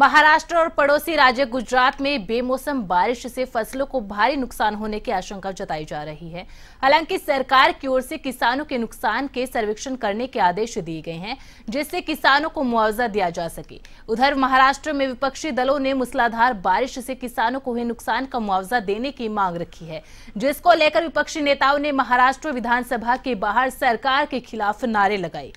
महाराष्ट्र और पड़ोसी राज्य गुजरात में बेमौसम बारिश से फसलों को भारी नुकसान होने की आशंका जताई जा रही है हालांकि सरकार की ओर से किसानों के नुकसान के सर्वेक्षण करने के आदेश दिए गए हैं जिससे किसानों को मुआवजा दिया जा सके उधर महाराष्ट्र में विपक्षी दलों ने मूसलाधार बारिश से किसानों को हुए नुकसान का मुआवजा देने की मांग रखी है जिसको लेकर विपक्षी नेताओं ने महाराष्ट्र विधानसभा के बाहर सरकार के खिलाफ नारे लगाई